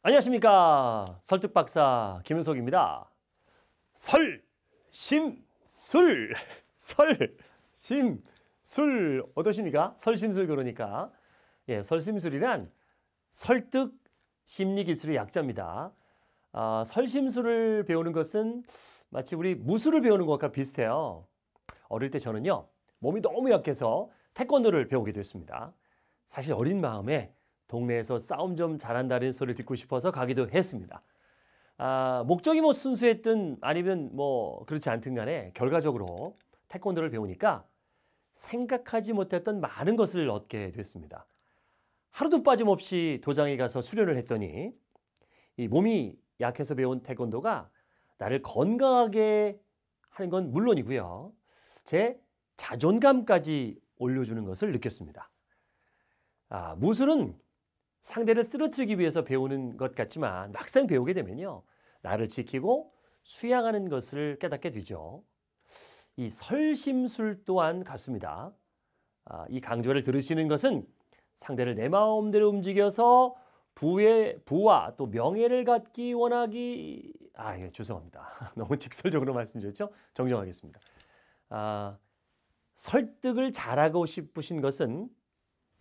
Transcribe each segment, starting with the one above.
안녕하십니까 설득박사 김윤석입니다 설심술 설심술 어떠십니까 설심술 그러니까 예 설심술이란 설득 심리 기술의 약자입니다 아, 설심술을 배우는 것은 마치 우리 무술을 배우는 것과 비슷해요 어릴 때 저는요 몸이 너무 약해서 태권도를 배우게 됐습니다 사실 어린 마음에 동네에서 싸움 좀 잘한다는 소리를 듣고 싶어서 가기도 했습니다. 아, 목적이 뭐 순수했든 아니면 뭐 그렇지 않든 간에 결과적으로 태권도를 배우니까 생각하지 못했던 많은 것을 얻게 됐습니다. 하루도 빠짐없이 도장에 가서 수련을 했더니 이 몸이 약해서 배운 태권도가 나를 건강하게 하는 건 물론이고요. 제 자존감까지 올려주는 것을 느꼈습니다. 아, 무술은 상대를 쓰러뜨리기 위해서 배우는 것 같지만 막상 배우게 되면요. 나를 지키고 수양하는 것을 깨닫게 되죠. 이 설심술 또한 같습니다. 아, 이 강좌를 들으시는 것은 상대를 내 마음대로 움직여서 부의 부와 또 명예를 갖기 원하기 아예 죄송합니다 너무 직설적으로 말씀드렸죠 정정하겠습니다 아 설득을 잘하고 싶으신 것은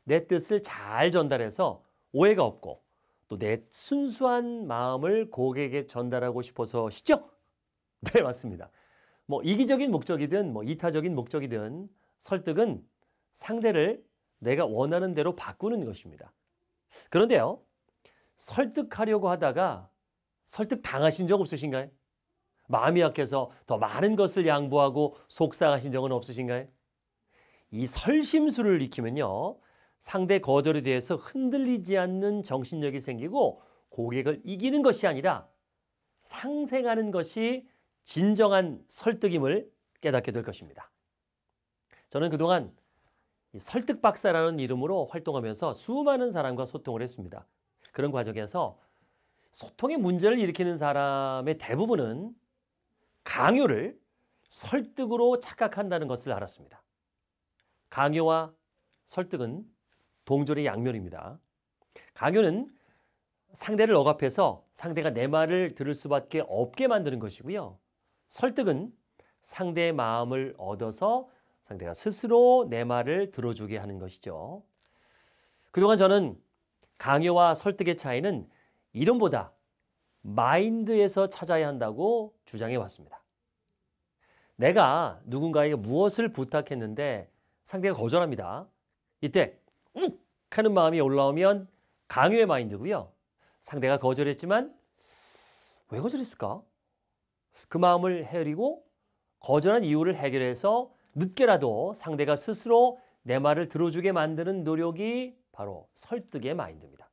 내 뜻을 잘 전달해서 오해가 없고 또 내 순수한 마음을 고객에게 전달하고 싶어서시죠? 네, 맞습니다. 뭐 이기적인 목적이든 뭐 이타적인 목적이든 설득은 상대를 내가 원하는 대로 바꾸는 것입니다. 그런데요. 설득하려고 하다가 설득 당하신 적 없으신가요? 마음이 약해서 더 많은 것을 양보하고 속상하신 적은 없으신가요? 이 설심술을 익히면요. 상대 거절에 대해서 흔들리지 않는 정신력이 생기고 고객을 이기는 것이 아니라 상생하는 것이 진정한 설득임을 깨닫게 될 것입니다. 저는 그동안 설득 박사라는 이름으로 활동하면서 수많은 사람과 소통을 했습니다. 그런 과정에서 소통의 문제를 일으키는 사람의 대부분은 강요를 설득으로 착각한다는 것을 알았습니다. 강요와 설득은 동전의 양면입니다. 강요는 상대를 억압해서 상대가 내 말을 들을 수밖에 없게 만드는 것이고요. 설득은 상대의 마음을 얻어서 상대가 스스로 내 말을 들어주게 하는 것이죠. 그동안 저는 강요와 설득의 차이는 이름보다 마인드에서 찾아야 한다고 주장해 왔습니다. 내가 누군가에게 무엇을 부탁했는데 상대가 거절합니다. 이때 욱 하는 마음이 올라오면 강요의 마인드고요. 상대가 거절했지만 왜 거절했을까? 그 마음을 헤아리고 거절한 이유를 해결해서 늦게라도 상대가 스스로 내 말을 들어주게 만드는 노력이 바로 설득의 마인드입니다.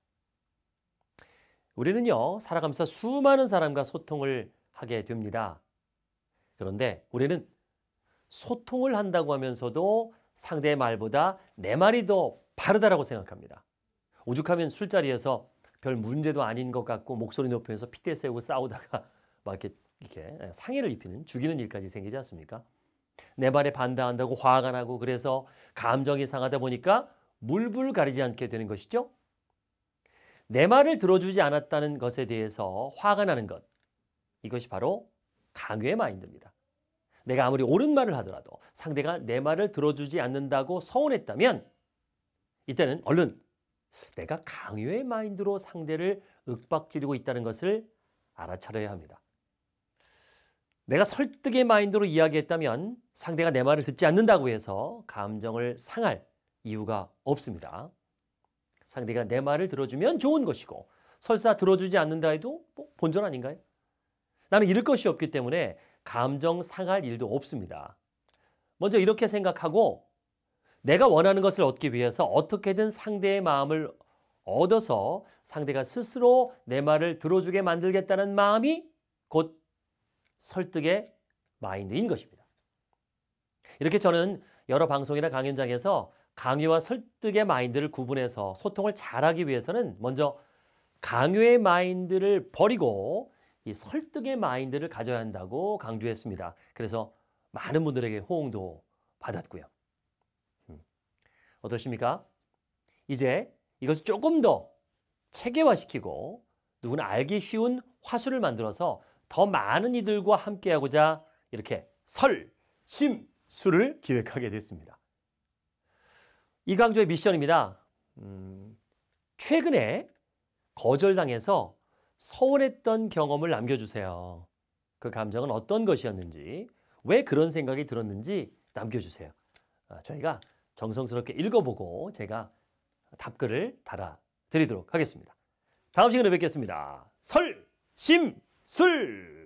우리는요, 살아가면서 수많은 사람과 소통을 하게 됩니다. 그런데 우리는 소통을 한다고 하면서도 상대의 말보다 내 말이 더 바르다라고 생각합니다. 오죽하면 술자리에서 별 문제도 아닌 것 같고 목소리 높여서 피대 세우고 싸우다가 막 이렇게, 이렇게 예, 상해를 입히는 죽이는 일까지 생기지 않습니까? 내 말에 반대한다고 화가 나고 그래서 감정이 상하다 보니까 물불 가리지 않게 되는 것이죠. 내 말을 들어주지 않았다는 것에 대해서 화가 나는 것. 이것이 바로 강요의 마인드입니다. 내가 아무리 옳은 말을 하더라도 상대가 내 말을 들어주지 않는다고 서운했다면 이때는 얼른 내가 강요의 마인드로 상대를 윽박지르고 있다는 것을 알아차려야 합니다. 내가 설득의 마인드로 이야기했다면 상대가 내 말을 듣지 않는다고 해서 감정을 상할 이유가 없습니다. 상대가 내 말을 들어주면 좋은 것이고 설사 들어주지 않는다 해도 뭐 본전 아닌가요? 나는 잃을 것이 없기 때문에 감정 상할 일도 없습니다. 먼저 이렇게 생각하고 내가 원하는 것을 얻기 위해서 어떻게든 상대의 마음을 얻어서 상대가 스스로 내 말을 들어주게 만들겠다는 마음이 곧 설득의 마인드인 것입니다. 이렇게 저는 여러 방송이나 강연장에서 강요와 설득의 마인드를 구분해서 소통을 잘하기 위해서는 먼저 강요의 마인드를 버리고 이 설득의 마인드를 가져야 한다고 강조했습니다. 그래서 많은 분들에게 호응도 받았고요. 어떠십니까? 이제 이것을 조금 더 체계화시키고 누구나 알기 쉬운 화수를 만들어서 더 많은 이들과 함께하고자 이렇게 설심수를 기획하게 됐습니다. 이 강조의 미션입니다. 음, 최근에 거절당해서 서운했던 경험을 남겨주세요. 그 감정은 어떤 것이었는지, 왜 그런 생각이 들었는지 남겨주세요. 아, 저희가 정성스럽게 읽어보고 제가 답글을 달아드리도록 하겠습니다. 다음 시간에 뵙겠습니다. 설, 심, 술!